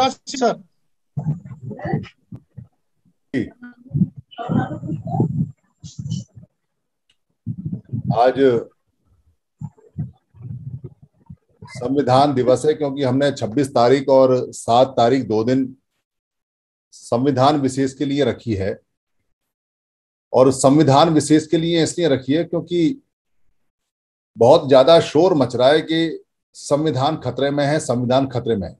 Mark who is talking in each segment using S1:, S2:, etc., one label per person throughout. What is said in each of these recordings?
S1: आपकी बात सर आज संविधान दिवस है क्योंकि हमने 26 तारीख और 7 तारीख दो दिन संविधान विशेष के लिए रखी है और संविधान विशेष के लिए इसलिए रखी है क्योंकि बहुत ज्यादा शोर मच रहा है कि संविधान खतरे में है संविधान खतरे में है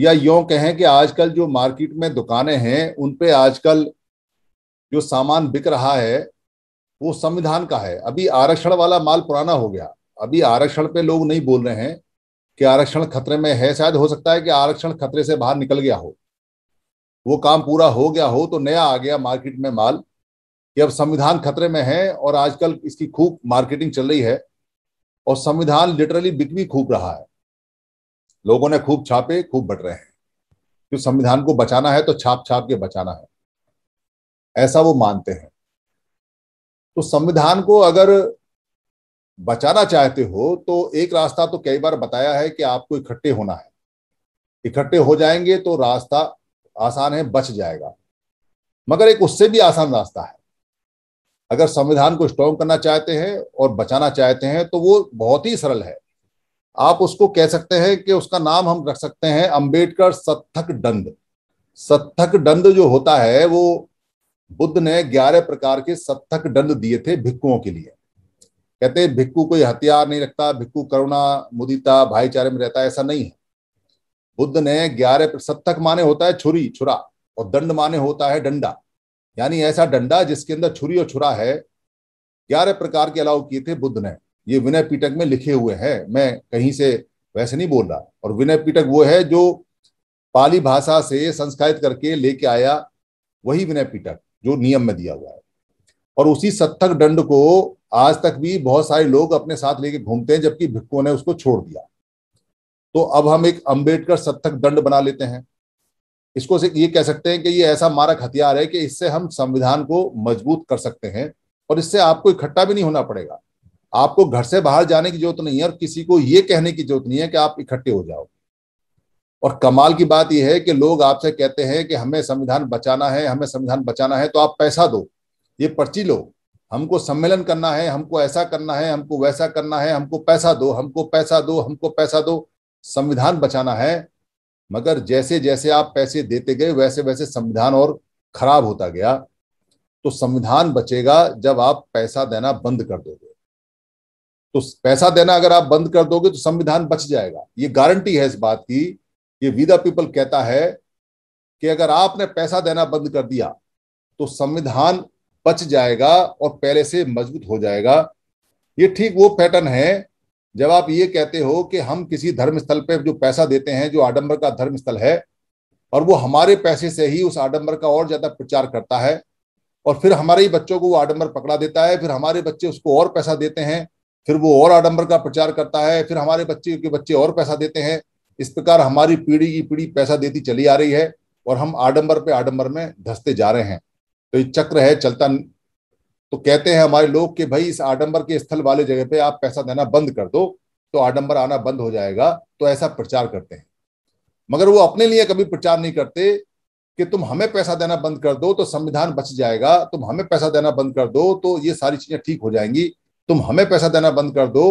S1: या यो कहें कि आजकल जो मार्केट में दुकानें हैं उन पे आजकल जो सामान बिक रहा है वो संविधान का है अभी आरक्षण वाला माल पुराना हो गया अभी आरक्षण पे लोग नहीं बोल रहे हैं कि आरक्षण खतरे में है शायद हो सकता है कि आरक्षण खतरे से बाहर निकल गया हो वो काम पूरा हो गया हो तो नया आ गया मार्केट में माल कि अब संविधान खतरे में है और आजकल इसकी खूब मार्केटिंग चल रही है और संविधान लिटरली बिक भी खूब रहा है लोगों ने खूब छापे खूब बट रहे हैं कि संविधान को बचाना है तो छाप छाप के बचाना है ऐसा वो मानते हैं तो संविधान को अगर बचाना चाहते हो तो एक रास्ता तो कई बार बताया है कि आपको इकट्ठे होना है इकट्ठे हो जाएंगे तो रास्ता आसान है बच जाएगा मगर एक उससे भी आसान रास्ता है अगर संविधान को स्ट्रॉन्ग करना चाहते हैं और बचाना चाहते हैं तो वो बहुत ही सरल है आप उसको कह सकते हैं कि उसका नाम हम रख सकते हैं अंबेडकर सत्थक दंड सत्थक दंड जो होता है वो बुद्ध ने ग्यारह प्रकार के सत्थक दंड दिए थे भिक्कुओं के लिए कहते हैं भिक्कू कोई हथियार नहीं रखता भिक्कू करुणा मुदिता भाईचारे में रहता ऐसा नहीं है बुद्ध ने ग्यारह सत्थक माने होता है छुरी छुरा और दंड माने होता है डंडा यानी ऐसा डंडा जिसके अंदर छुरी और छुरा है ग्यारह प्रकार के अलाव किए थे बुद्ध ने ये विनय पीटक में लिखे हुए हैं मैं कहीं से वैसे नहीं बोल रहा और विनय पीटक वो है जो पाली भाषा से संस्कृत करके लेके आया वही विनय पीटक जो नियम में दिया हुआ है और उसी सत्थक दंड को आज तक भी बहुत सारे लोग अपने साथ लेके घूमते हैं जबकि भिक्कों ने उसको छोड़ दिया तो अब हम एक अंबेडकर सत्थक दंड बना लेते हैं इसको से ये कह सकते हैं कि ये ऐसा मारक हथियार है कि इससे हम संविधान को मजबूत कर सकते हैं और इससे आपको इकट्ठा भी नहीं होना पड़ेगा आपको घर से बाहर जाने की जरूरत नहीं है और किसी को ये कहने की जरूरत नहीं है कि आप इकट्ठे हो जाओ और कमाल की बात यह है कि लोग आपसे कहते हैं कि हमें संविधान बचाना है हमें संविधान बचाना है तो आप पैसा दो ये पर्ची लो हमको सम्मेलन करना है हमको ऐसा करना है हमको वैसा करना है हमको पैसा दो हमको पैसा दो हमको पैसा दो संविधान बचाना है मगर जैसे जैसे आप पैसे देते गए वैसे वैसे संविधान और खराब होता गया तो संविधान बचेगा जब आप पैसा देना बंद कर दोगे तो पैसा देना अगर आप बंद कर दोगे तो संविधान बच जाएगा ये गारंटी है इस बात की ये विदा पीपल कहता है कि अगर आपने पैसा देना बंद कर दिया तो संविधान बच जाएगा और पहले से मजबूत हो जाएगा ये ठीक वो पैटर्न है जब आप ये कहते हो कि हम किसी धर्म स्थल पर जो पैसा देते हैं जो आडम्बर का धर्म स्थल है और वो हमारे पैसे से ही उस आडम्बर का और ज्यादा प्रचार करता है और फिर हमारे ही बच्चों को वो आडम्बर पकड़ा देता है फिर हमारे बच्चे उसको और पैसा देते हैं फिर वो और आडंबर का प्रचार करता है फिर हमारे बच्चे के बच्चे और पैसा देते हैं इस प्रकार हमारी पीढ़ी की पीढ़ी पैसा देती चली आ रही है और हम आडंबर पे आडंबर में धसते जा रहे हैं तो ये चक्र है चलता तो कहते हैं हमारे लोग कि भाई इस आडंबर के स्थल वाले जगह पे आप पैसा देना बंद कर दो तो आडंबर आना बंद हो जाएगा तो ऐसा प्रचार करते हैं मगर वो अपने लिए कभी प्रचार नहीं करते कि तुम हमें पैसा देना बंद कर दो तो संविधान बच जाएगा तुम हमें पैसा देना बंद कर दो तो ये सारी चीजें ठीक हो जाएंगी तुम हमें पैसा देना बंद कर दो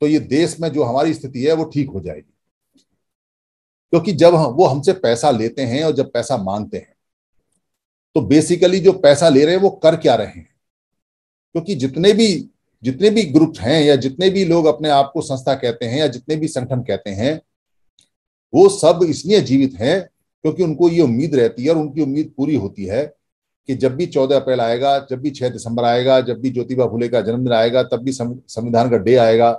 S1: तो ये देश में जो हमारी स्थिति है वो ठीक हो जाएगी क्योंकि जब हम वो हमसे पैसा लेते हैं और जब पैसा मांगते हैं तो बेसिकली जो पैसा ले रहे हैं वो कर क्या रहे हैं क्योंकि जितने भी जितने भी ग्रुप हैं या जितने भी लोग अपने आप को संस्था कहते हैं या जितने भी संगठन कहते हैं वो सब इसलिए जीवित हैं क्योंकि उनको ये उम्मीद रहती है और उनकी उम्मीद पूरी होती है कि जब भी चौदह अप्रैल आएगा जब भी छह दिसंबर आएगा जब भी ज्योतिबा फुले का जन्मदिन आएगा तब भी संविधान का डे आएगा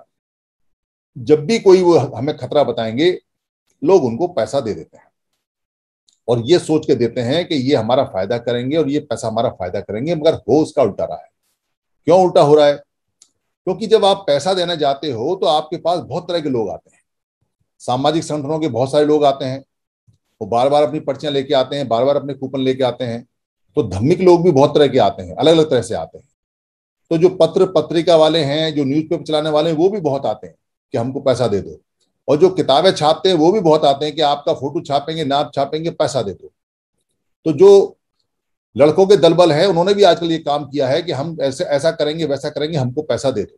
S1: जब भी कोई वो हमें खतरा बताएंगे लोग उनको पैसा दे देते हैं और ये सोच के देते हैं कि ये हमारा फायदा करेंगे और ये पैसा हमारा फायदा करेंगे मगर हो उसका उल्टा रहा है क्यों उल्टा हो रहा है क्योंकि जब आप पैसा देना चाहते हो तो आपके पास बहुत तरह के लोग आते हैं सामाजिक संगठनों के बहुत सारे लोग आते हैं वो बार बार अपनी पर्चियां लेके आते हैं बार बार अपने कूपन लेके आते हैं तो धार्मिक लोग भी बहुत तरह के आते हैं अलग अलग तरह से आते हैं तो जो पत्र पत्रिका वाले हैं जो न्यूज़पेपर चलाने वाले हैं वो भी बहुत आते हैं कि हमको पैसा दे दो और जो किताबें छापते हैं वो भी बहुत आते हैं कि आपका फोटो छापेंगे नाप छापेंगे पैसा दे दो तो जो लड़कों के दलबल हैं उन्होंने भी आजकल ये काम किया है कि हम ऐसे ऐसा करेंगे वैसा करेंगे हमको पैसा दे दो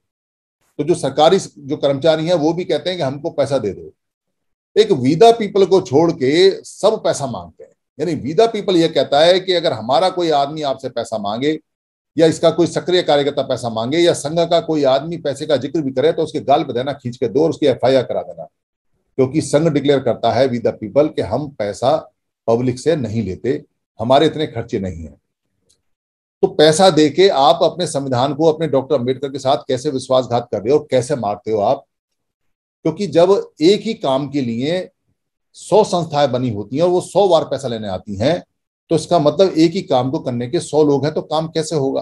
S1: तो जो सरकारी जो कर्मचारी हैं वो भी कहते हैं कि हमको पैसा दे दो एक विदा पीपल को छोड़ के सब पैसा मांगते हैं यानी विदा पीपल यह कहता है कि अगर हमारा कोई आदमी आपसे पैसा मांगे या इसका कोई सक्रिय कार्यकर्ता पैसा मांगे या संघ का कोई आदमी पैसे का जिक्र भी करे तो उसके गाल पर देना खींच के दो और उसकी एफ करा देना क्योंकि संघ डिक्लेयर करता है विद द पीपल कि हम पैसा पब्लिक से नहीं लेते हमारे इतने खर्चे नहीं है तो पैसा दे के आप अपने संविधान को अपने डॉक्टर अम्बेडकर के साथ कैसे विश्वासघात कर रहे हो और कैसे मारते हो आप क्योंकि जब एक ही काम के लिए सौ संस्थाएं बनी होती हैं और वो सौ बार पैसा लेने आती हैं तो इसका मतलब एक ही काम को करने के सौ लोग हैं तो काम कैसे होगा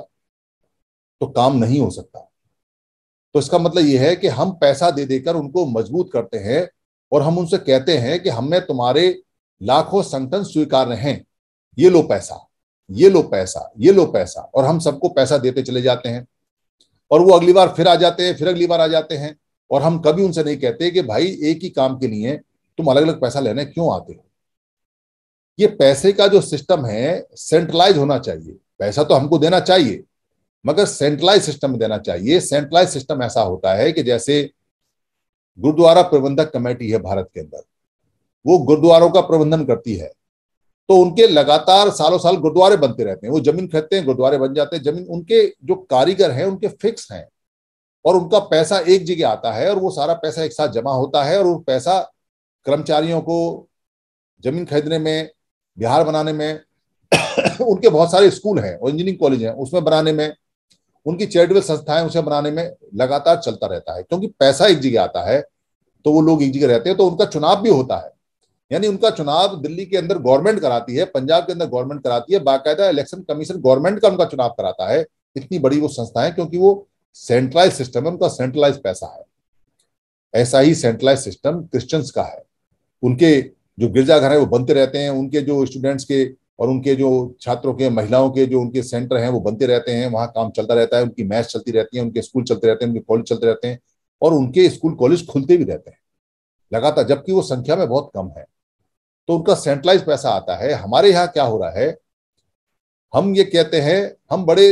S1: तो काम नहीं हो सकता तो इसका मतलब यह है कि हम पैसा दे देकर उनको मजबूत करते हैं और हम उनसे कहते हैं कि हमने तुम्हारे लाखों संगठन स्वीकार रहे हैं ये लो पैसा ये लो पैसा ये लो पैसा और हम सबको पैसा देते चले जाते हैं और वो अगली बार फिर आ जाते हैं फिर अगली बार आ जाते हैं और हम कभी उनसे नहीं कहते कि भाई एक ही काम के लिए तुम अलग अलग पैसा लेने क्यों आते हो ये पैसे का जो सिस्टम है सेंट्रलाइज होना चाहिए पैसा तो हमको देना चाहिए मगर सेंट्रलाइज सिस्टम देना चाहिए सेंट्रलाइज सिस्टम ऐसा होता है कि जैसे गुरुद्वारा प्रबंधक कमेटी है भारत के अंदर वो गुरुद्वारों का प्रबंधन करती है तो उनके लगातार सालों साल गुरुद्वारे बनते रहते हैं वो जमीन खरीदते हैं गुरुद्वारे बन जाते हैं जमीन उनके जो कारीगर हैं उनके फिक्स हैं और उनका पैसा एक जगह आता है और वो सारा पैसा एक साथ जमा होता है और वो पैसा कर्मचारियों को जमीन खरीदने में बिहार बनाने में उनके बहुत सारे स्कूल हैं और इंजीनियरिंग कॉलेज हैं उसमें बनाने में उनकी चैरिटेबल संस्थाएं उसे बनाने में लगातार चलता रहता है क्योंकि पैसा एक जगह आता है तो वो लोग एक जगह रहते हैं तो उनका चुनाव भी होता है यानी उनका चुनाव दिल्ली के अंदर गवर्नमेंट कराती है पंजाब के अंदर गवर्नमेंट कराती है बाकायदा इलेक्शन कमीशन गवर्नमेंट का उनका चुनाव कराता है इतनी बड़ी वो संस्था है क्योंकि वो सेंट्रलाइज सिस्टम है उनका सेंट्रलाइज पैसा है ऐसा ही सेंट्रलाइज सिस्टम क्रिश्चियंस का है उनके जो गिरजाघर है वो बनते रहते हैं उनके जो स्टूडेंट्स के और उनके जो छात्रों के महिलाओं के जो उनके सेंटर हैं वो बनते रहते हैं वहाँ काम चलता रहता है उनकी मैच चलती रहती है उनके स्कूल चलते रहते हैं उनके कॉलेज चलते रहते हैं और उनके स्कूल कॉलेज खुलते भी रहते हैं लगातार जबकि वो संख्या में बहुत कम है तो उनका सेंट्रलाइज पैसा आता है हमारे यहाँ क्या हो रहा है हम ये कहते हैं हम बड़े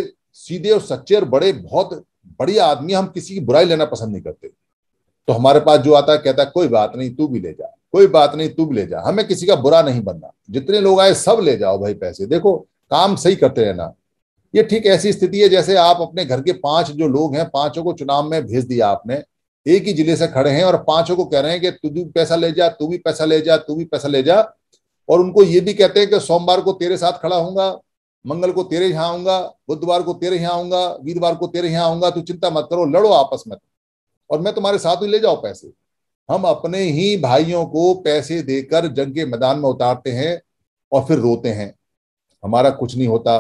S1: सीधे और सच्चे और बड़े बहुत बढ़िया आदमी हम किसी की बुराई लेना पसंद नहीं करते तो हमारे पास जो आता है कहता है कोई बात नहीं तू भी ले जा कोई बात नहीं तुम ले जा हमें किसी का बुरा नहीं बनना जितने लोग आए सब ले जाओ भाई पैसे देखो काम सही करते रहना ये ठीक ऐसी स्थिति है जैसे आप अपने घर के पांच जो लोग हैं पांचों को चुनाव में भेज दिया आपने एक ही जिले से खड़े हैं और पांचों को कह रहे हैं कि तू भी पैसा ले जा तू भी पैसा ले जा तू भी पैसा ले जा और उनको ये भी कहते हैं कि सोमवार को तेरे साथ खड़ा होऊंगा मंगल को तेरे यहाँ आऊंगा बुधवार को तेरे यहाँ आऊंगा वीरवार को तेरे यहां आऊंगा तू चिंता मत करो लड़ो आपस में और मैं तुम्हारे साथ ही ले जाओ पैसे हम अपने ही भाइयों को पैसे देकर जंग के मैदान में उतारते हैं और फिर रोते हैं हमारा कुछ नहीं होता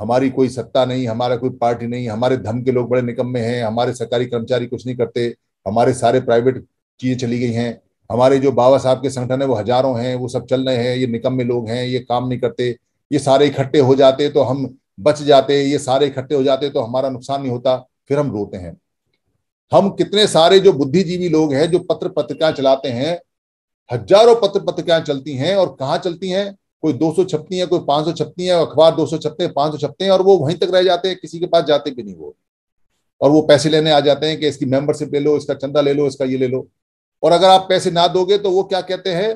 S1: हमारी कोई सत्ता नहीं हमारा कोई पार्टी नहीं हमारे धम के लोग बड़े निकम्मे हैं हमारे सरकारी कर्मचारी कुछ नहीं करते हमारे सारे प्राइवेट चीज़ें चली गई हैं हमारे जो बाबा साहब के संगठन है वो हजारों हैं वो सब चल रहे हैं ये निकम्मे लोग हैं ये काम नहीं करते ये सारे इकट्ठे हो जाते तो हम बच जाते ये सारे इकट्ठे हो जाते तो हमारा नुकसान नहीं होता फिर हम रोते हैं हम कितने सारे जो बुद्धिजीवी लोग हैं जो पत्र पत्रिकाएं चलाते हैं हजारों पत्र पत्रिकाएं चलती हैं और कहाँ चलती हैं कोई दो सौ छपती है कोई पांच सौ छपती है अखबार दो सौ छपते हैं पांच सौ छपते हैं और वो वहीं तक रह जाते हैं किसी के पास जाते भी नहीं वो और वो पैसे लेने आ जाते हैं कि इसकी मेंबरशिप ले लो इसका चंदा ले लो इसका ये ले लो और अगर आप पैसे ना दोगे तो वो क्या कहते हैं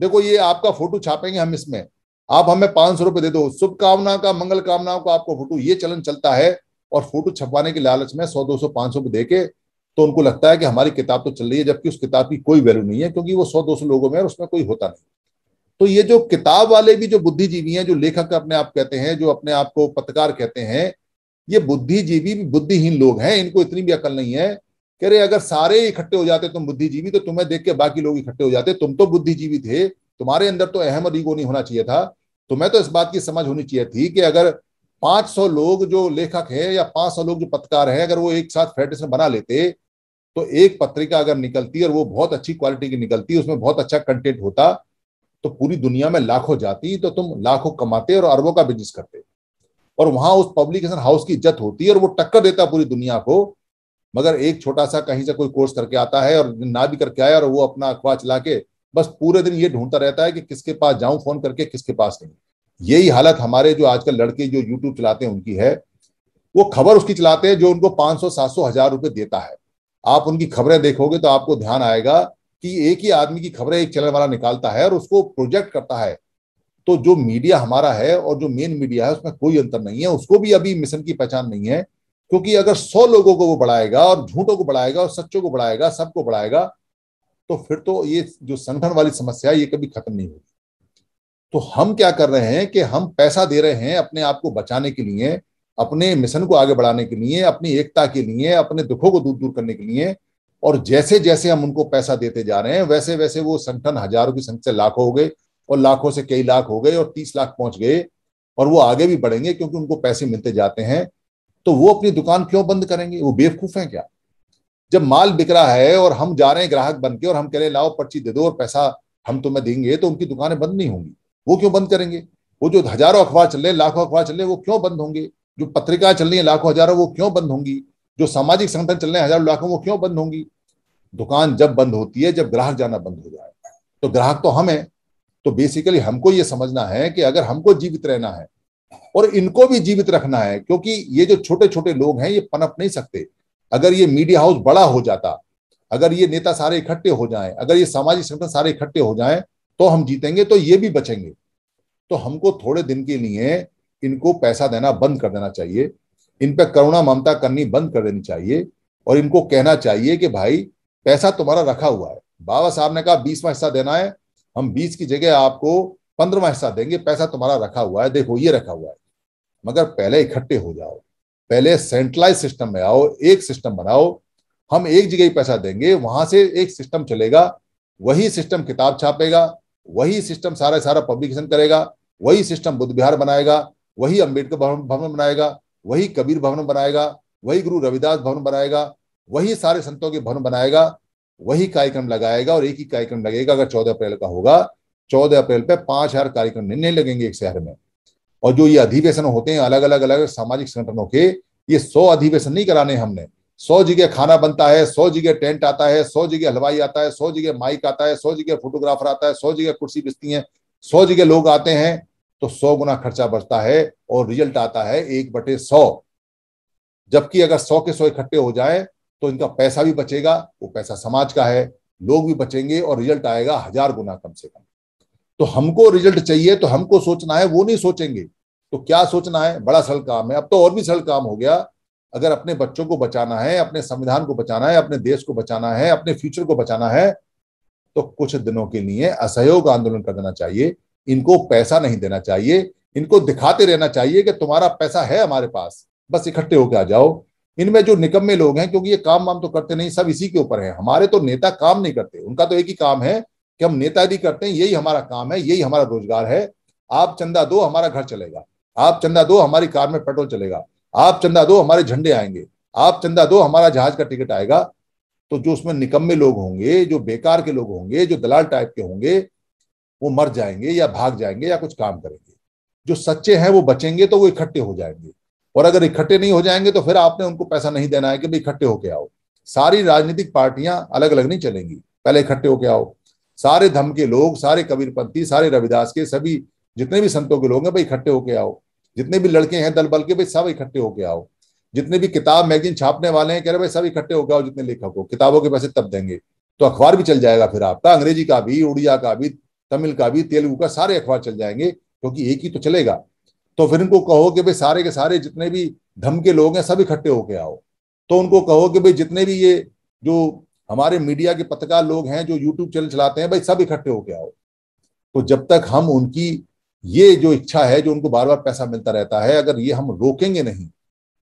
S1: देखो ये आपका फोटो छापेंगे हम इसमें आप हमें पांच सौ रुपए दे दो शुभकामना का मंगल कामनाओं का आपको फोटो ये चलन चलता है और फोटो छपवाने के लालच में सौ दो सौ पांच सौ दे के तो उनको लगता है कि हमारी किताब तो चल रही है जबकि उस किताब की कोई वैल्यू नहीं है क्योंकि वो सौ दो सौ लोगों में और उसमें कोई होता नहीं तो ये जो किताब वाले भी जो बुद्धिजीवी हैं जो लेखक अपने आप कहते हैं जो अपने आप को पत्रकार कहते हैं ये बुद्धिजीवी बुद्धिहीन लोग हैं इनको इतनी भी अकल नहीं है कह रहे अगर सारे इकट्ठे हो जाते तुम बुद्धिजीवी तो तुम्हें देख के बाकी लोग इकट्ठे हो जाते तुम तो बुद्धिजीवी थे तुम्हारे अंदर तो अहम और ईगो नहीं होना चाहिए था तुम्हें तो इस बात की समझ होनी चाहिए थी कि अगर 500 लोग जो लेखक है या 500 लोग जो पत्रकार है अगर वो एक साथ फेडरेशन बना लेते तो एक पत्रिका अगर निकलती और वो बहुत अच्छी क्वालिटी की निकलती उसमें बहुत अच्छा कंटेंट होता तो पूरी दुनिया में लाखों जाती तो तुम लाखों कमाते और अरबों का बिजनेस करते और वहां उस पब्लिकेशन हाउस की इज्जत होती है और वो टक्कर देता पूरी दुनिया को मगर एक छोटा सा कहीं से कोई कोर्स करके आता है और ना भी करके आया और वो अपना अखबार चला के बस पूरे दिन ये ढूंढता रहता है कि किसके पास जाऊं फोन करके किसके पास नहीं यही हालत हमारे जो आजकल लड़के जो यूट्यूब चलाते हैं उनकी है वो खबर उसकी चलाते हैं जो उनको सात सौ हजार रुपए देता है आप उनकी खबरें देखोगे तो आपको ध्यान आएगा कि एक ही आदमी की खबरें एक चैनल वाला निकालता है और उसको प्रोजेक्ट करता है तो जो मीडिया हमारा है और जो मेन मीडिया है उसमें कोई अंतर नहीं है उसको भी अभी मिशन की पहचान नहीं है क्योंकि अगर सौ लोगों को वो बढ़ाएगा और झूठों को बढ़ाएगा और सच्चों को बढ़ाएगा सबको बढ़ाएगा तो फिर तो ये जो संगठन वाली समस्या है ये कभी खत्म नहीं होगी तो हम क्या कर रहे हैं कि हम पैसा दे रहे हैं अपने आप को बचाने के लिए अपने मिशन को आगे बढ़ाने के लिए अपनी एकता के लिए अपने दुखों को दूर दूर करने के लिए और जैसे जैसे हम उनको पैसा देते जा रहे हैं वैसे वैसे वो संगठन हजारों की संख्या लाखों हो गए और लाखों से कई लाख हो गए और तीस लाख पहुंच गए और वो आगे भी बढ़ेंगे क्योंकि उनको पैसे मिलते जाते हैं तो वो अपनी दुकान क्यों बंद करेंगे वो बेवकूफ हैं क्या जब माल बिक रहा है और हम जा रहे हैं ग्राहक बन के और हम कह रहे लाओ पर्ची दे दो और पैसा हम तुम्हें देंगे तो उनकी दुकानें बंद नहीं होंगी वो क्यों बंद करेंगे वो जो हजारों अखबार चल रहे लाखों अखबार चल रहे वो क्यों बंद होंगे जो पत्रिका चल रही है लाखों हजारों वो क्यों बंद होंगी जो सामाजिक संगठन चल रहे हैं हजारों लाखों वो क्यों बंद होंगी दुकान जब बंद होती है जब ग्राहक जाना बंद हो जाए तो ग्राहक तो हम है तो बेसिकली हमको ये समझना है कि अगर हमको जीवित रहना है और इनको भी जीवित रखना है क्योंकि ये जो छोटे छोटे लोग हैं ये पनप नहीं सकते अगर ये मीडिया हाउस बड़ा हो जाता अगर ये नेता सारे इकट्ठे हो जाएं अगर ये सामाजिक संगठन सारे इकट्ठे हो जाएं तो हम जीतेंगे तो ये भी बचेंगे तो हमको थोड़े दिन के लिए इनको पैसा देना बंद कर देना चाहिए इन पर करुणा ममता करनी बंद कर देनी चाहिए और इनको कहना चाहिए कि भाई पैसा तुम्हारा रखा हुआ है बाबा साहब ने कहा बीसवा हिस्सा देना है हम बीस की जगह आपको पंद्रवा हिस्सा देंगे पैसा तुम्हारा रखा हुआ है देखो ये रखा हुआ है मगर पहले इकट्ठे हो जाओ पहले सेंट्रलाइज सिस्टम में आओ एक सिस्टम बनाओ हम एक जगह ही पैसा देंगे वहां से एक सिस्टम चलेगा वही सिस्टम किताब छापेगा वही सिस्टम सारा सारा पब्लिकेशन करेगा वही सिस्टम बुद्ध बिहार बनाएगा वही अम्बेडकर भवन बनाएगा वही कबीर भवन बनाएगा वही गुरु रविदास भवन बनाएगा वही सारे संतों के भवन बनाएगा वही कार्यक्रम लगाएगा और एक ही कार्यक्रम लगेगा अगर चौदह अप्रैल का होगा चौदह अप्रैल पे पांच हजार कार्यक्रम नहीं लगेंगे एक शहर में और जो ये अधिवेशन होते हैं अलग अलग अलग सामाजिक संगठनों के ये सौ अधिवेशन नहीं कराने हमने सौ जगह खाना बनता है सौ जगह टेंट आता है सौ जगह हलवाई आता है सौ जगह माइक आता है सौ जगह फोटोग्राफर आता है सौ जगह कुर्सी बिस्ती है सौ जगह लोग आते हैं तो सौ गुना खर्चा बचता है और रिजल्ट आता है एक बटे सौ जबकि अगर सौ के सौ इकट्ठे हो जाए तो इनका पैसा भी बचेगा वो पैसा समाज का है लोग भी बचेंगे और रिजल्ट आएगा हजार गुना कम से कम तो हमको रिजल्ट चाहिए तो हमको सोचना है वो नहीं सोचेंगे तो क्या सोचना है बड़ा सरल काम है अब तो और भी सरल काम हो गया अगर अपने बच्चों को बचाना है अपने संविधान को बचाना है अपने देश को बचाना है अपने फ्यूचर को बचाना है तो कुछ दिनों के लिए असहयोग आंदोलन कर देना चाहिए इनको पैसा नहीं देना चाहिए इनको दिखाते रहना चाहिए कि तुम्हारा पैसा है हमारे पास बस इकट्ठे होकर आ जाओ इनमें जो निकम्मे लोग हैं क्योंकि ये काम वाम तो करते नहीं सब इसी के ऊपर है हमारे तो नेता काम नहीं करते उनका तो एक ही काम है कि हम नेताजी करते हैं यही हमारा काम है यही हमारा रोजगार है आप चंदा दो हमारा घर चलेगा आप चंदा दो हमारी कार में पेट्रोल चलेगा आप चंदा दो हमारे झंडे आएंगे आप चंदा दो हमारा जहाज का टिकट आएगा तो जो उसमें निकम्मे लोग होंगे जो बेकार के लोग होंगे जो दलाल टाइप के होंगे वो मर जाएंगे या भाग जाएंगे या कुछ काम करेंगे जो सच्चे हैं वो बचेंगे तो वो इकट्ठे हो जाएंगे और अगर इकट्ठे नहीं हो जाएंगे तो फिर आपने उनको पैसा नहीं देना है कि भाई इकट्ठे होके आओ सारी राजनीतिक पार्टियां अलग अलग नहीं चलेंगी पहले इकट्ठे होके आओ सारे धम के लोग सारे कबीरपंथी सारे रविदास के सभी जितने भी संतों के लोग हैं भाई इकट्ठे होके आओ जितने भी लड़के हैं दल बल के भाई सब इकट्ठे होके आओ जितने भी किताब मैगजीन छापने वाले हैं कह रहे भाई सब इकट्ठे होके आओ जितने लेखक हो किताबों के पैसे तब देंगे तो अखबार भी चल जाएगा फिर आपका अंग्रेजी का भी उड़िया का भी तमिल का भी तेलुगु का सारे अखबार चल जाएंगे क्योंकि तो एक ही तो चलेगा तो फिर इनको कहो कि भाई सारे के सारे जितने भी धम के लोग हैं सब इकट्ठे होके आओ तो उनको कहो कि भाई जितने भी ये जो हमारे मीडिया के पत्रकार लोग हैं जो यूट्यूब चैनल चलाते हैं भाई सब इकट्ठे होके आओ तो जब तक हम उनकी ये जो इच्छा है जो उनको बार बार पैसा मिलता रहता है अगर ये हम रोकेंगे नहीं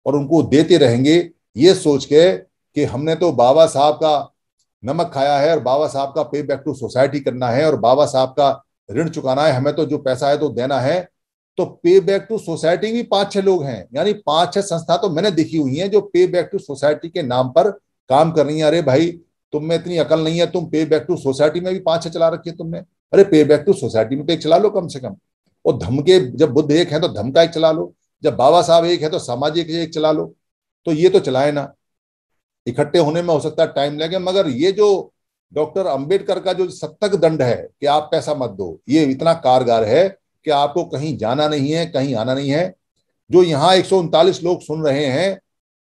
S1: और उनको देते रहेंगे ये सोच के कि हमने तो बाबा साहब का नमक खाया है और बाबा साहब का पे बैक टू सोसाइटी करना है और बाबा साहब का ऋण चुकाना है हमें तो जो पैसा है तो देना है तो पे बैक टू सोसाइटी भी पांच छह लोग हैं यानी पांच छह संस्था तो मैंने देखी हुई है जो पे बैक टू सोसाइटी के नाम पर काम कर रही है अरे भाई तुम में इतनी अकल नहीं है तुम पे बैक टू सोसाइटी में भी पांच छह चला रखी है तुमने अरे पे बैक टू सोसाइटी में तो एक चला लो कम से कम और धमके जब बुद्ध एक है तो धमका एक चला लो जब बाबा साहब एक है तो सामाजिक एक चला लो तो ये तो चलाए ना इकट्ठे होने में हो सकता है टाइम लगे मगर ये जो डॉक्टर अंबेडकर का जो सत्तक दंड है कि आप पैसा मत दो ये इतना कारगर है कि आपको कहीं जाना नहीं है कहीं आना नहीं है जो यहाँ एक लोग सुन रहे हैं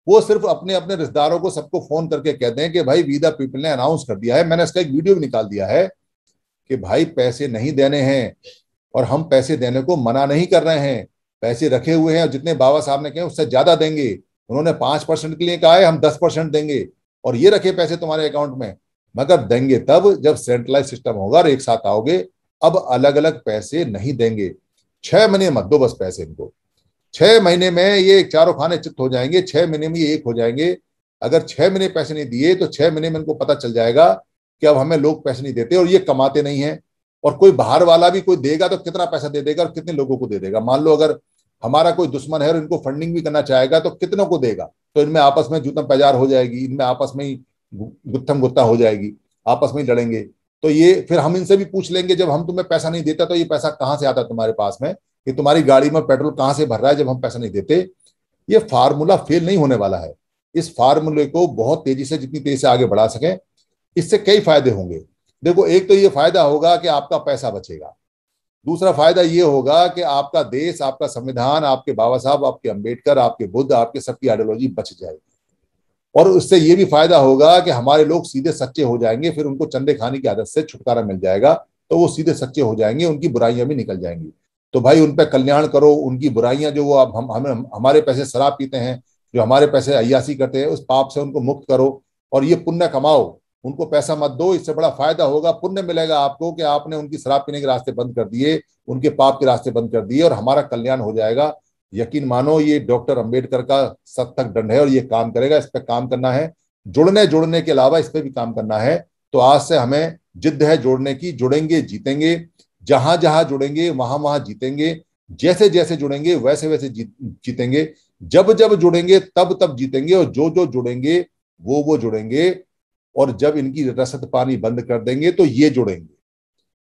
S1: वो सिर्फ अपने अपने रिश्तेदारों को सबको फोन करके कहते हैं कि भाई वीदा पीपल ने अनाउंस कर दिया है मैंने इसका एक वीडियो भी निकाल दिया है कि भाई पैसे नहीं देने हैं और हम पैसे देने को मना नहीं कर रहे हैं पैसे रखे हुए हैं और जितने बाबा साहब ने कहे उससे ज्यादा देंगे उन्होंने पांच परसेंट के लिए कहा है हम दस परसेंट देंगे और ये रखे पैसे तुम्हारे अकाउंट में मगर देंगे तब जब सेंट्रलाइज सिस्टम होगा और एक साथ आओगे अब अलग अलग पैसे नहीं देंगे छह महीने मत दो बस पैसे इनको छह महीने में ये चारों खाने चित्त हो जाएंगे छह महीने में ये एक हो जाएंगे अगर छह महीने पैसे नहीं दिए तो छह महीने में इनको पता चल जाएगा कि अब हमें लोग पैसे नहीं देते और ये कमाते नहीं है और कोई बाहर वाला भी कोई देगा तो कितना पैसा दे देगा और कितने लोगों को दे देगा मान लो अगर हमारा कोई दुश्मन है और इनको फंडिंग भी करना चाहेगा तो कितनों को देगा तो इनमें आपस में जूतम पैजार हो जाएगी इनमें आपस में ही गुत्थम गुत्ता हो जाएगी आपस में ही लड़ेंगे तो ये फिर हम इनसे भी पूछ लेंगे जब हम तुम्हें पैसा नहीं देता तो ये पैसा कहाँ से आता तुम्हारे पास में कि तुम्हारी गाड़ी में पेट्रोल कहाँ से भर रहा है जब हम पैसा नहीं देते ये फार्मूला फेल नहीं होने वाला है इस फार्मूले को बहुत तेजी से जितनी तेजी से आगे बढ़ा सकें इससे कई फायदे होंगे देखो एक तो ये फायदा होगा कि आपका पैसा बचेगा दूसरा फायदा ये होगा कि आपका देश आपका संविधान आपके बाबा साहब आपके अंबेडकर आपके बुद्ध आपके सबकी आइडियोलॉजी बच जाएगी और उससे ये भी फायदा होगा कि हमारे लोग सीधे सच्चे हो जाएंगे फिर उनको चंदे खाने की आदत से छुटकारा मिल जाएगा तो वो सीधे सच्चे हो जाएंगे उनकी बुराइयां भी निकल जाएंगी तो भाई उन पर कल्याण करो उनकी बुराइयां जो वो अब हम हमें हमारे पैसे शराब पीते हैं जो हमारे पैसे अयासी करते हैं उस पाप से उनको मुक्त करो और ये पुण्य कमाओ उनको पैसा मत दो इससे बड़ा फायदा होगा पुण्य मिलेगा आपको कि आपने उनकी शराब पीने के रास्ते बंद कर दिए उनके पाप के रास्ते बंद कर दिए और हमारा कल्याण हो जाएगा यकीन मानो ये डॉक्टर अंबेडकर का सत्तक दंड है और ये काम करेगा इस पर काम करना है जुड़ने जुड़ने के अलावा इस पर भी काम करना है तो आज से हमें जिद्द है जोड़ने की जुड़ेंगे जीतेंगे जहां जहां जुड़ेंगे वहां वहां जीतेंगे जैसे जैसे जुड़ेंगे वैसे वैसे जीतेंगे जब जब जुड़ेंगे तब तब जीतेंगे और जो जो जुड़ेंगे वो वो जुड़ेंगे और जब इनकी रसद पानी बंद कर देंगे तो ये जुड़ेंगे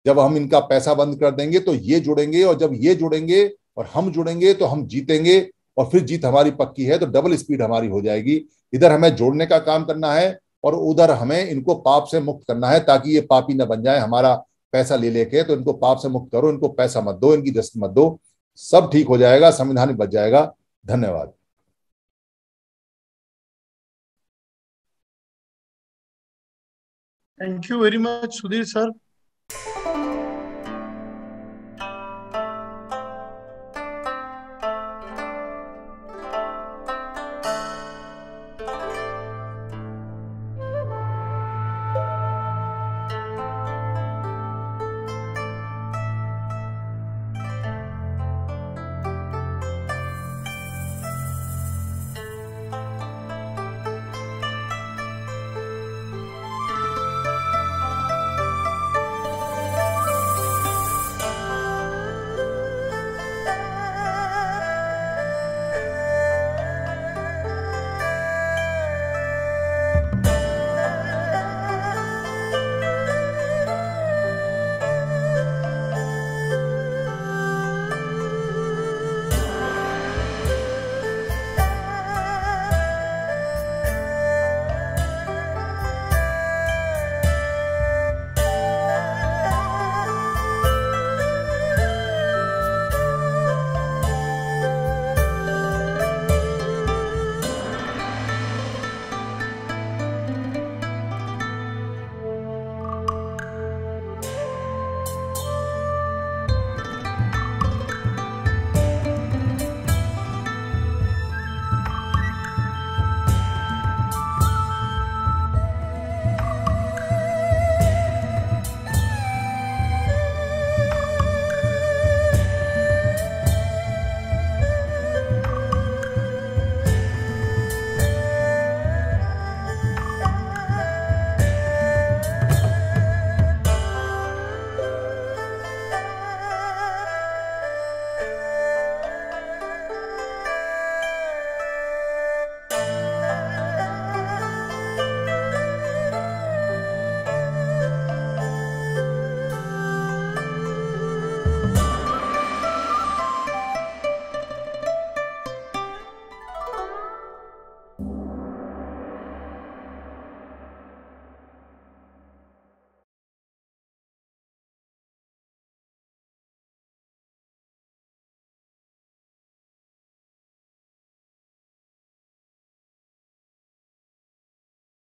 S1: जब हम इनका पैसा बंद कर देंगे तो ये जुड़ेंगे और जब ये जुड़ेंगे और हम जुड़ेंगे तो हम जीतेंगे और फिर जीत हमारी पक्की है तो डबल स्पीड हमारी हो जाएगी इधर हमें जोड़ने का काम करना है और उधर हमें इनको पाप से मुक्त करना है ताकि ये पापी न बन जाए हमारा पैसा ले लेके तो इनको पाप से मुक्त करो इनको पैसा मत दो इनकी दस्त मत दो सब ठीक हो जाएगा संविधान बच जाएगा धन्यवाद Thank you very much, Sudhir sir.